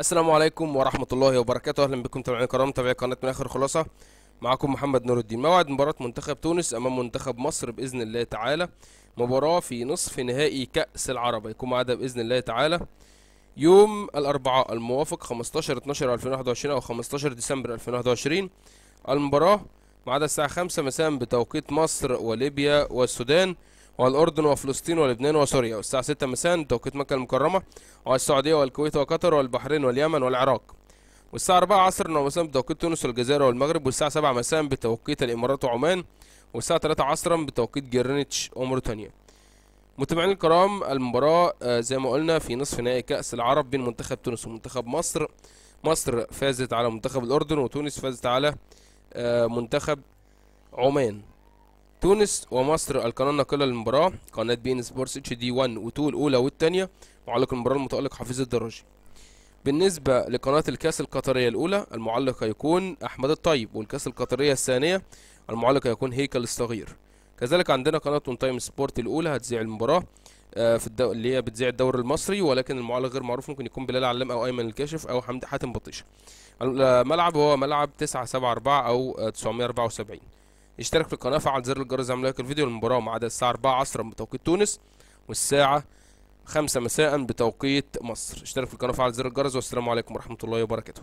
السلام عليكم ورحمة الله وبركاته أهلا بكم متابعينا الكرام متابعي قناة من آخر خلاصة معكم محمد نور الدين موعد مباراة منتخب تونس أمام منتخب مصر بإذن الله تعالى مباراة في نصف نهائي كأس العرب هيكون معاده بإذن الله تعالى يوم الأربعاء الموافق 15 12 2021 أو 15 ديسمبر 2021 المباراة معادة الساعة 5 مساء بتوقيت مصر وليبيا والسودان والأردن وفلسطين ولبنان وسوريا والساعة 6 مساء بتوقيت مكة المكرمة والسعودية والكويت وقطر والبحرين واليمن والعراق والساعة 4 عصر مساء بتوقيت تونس والجزائر والمغرب والساعة 7 مساء بتوقيت الإمارات وعمان والساعة 3 عصرا بتوقيت جرينتش وموريتانيا متابعين الكرام المباراة آه، زي ما قلنا في نصف نهائي كأس العرب بين منتخب تونس ومنتخب مصر مصر فازت على منتخب الأردن وتونس فازت على آه، منتخب عمان تونس ومصر القناة الناقلة للمباراة قناة بي ان سبورتس اتش دي 1 وتو الأولى والثانية معلق المباراة المتألق حفيظ الدراجي بالنسبة لقناة الكاس القطرية الأولى المعلق هيكون أحمد الطيب والكاس القطرية الثانية المعلق هيكون هيكل الصغير كذلك عندنا قناة اون تايم سبورت الأولى هتذيع المباراة آه، في الدو... اللي هي بتذيع الدوري المصري ولكن المعلق غير معروف ممكن يكون بلال علام او ايمن الكاشف او حمدي حاتم بطيشه الملعب آه، هو ملعب 974 او 974 آه، اشترك في القناه فعل زر الجرس اعمل لايك الفيديو المباراه ما الساعه 4 عصرا بتوقيت تونس والساعه 5 مساء بتوقيت مصر اشترك في القناه فعل زر الجرس والسلام عليكم ورحمه الله وبركاته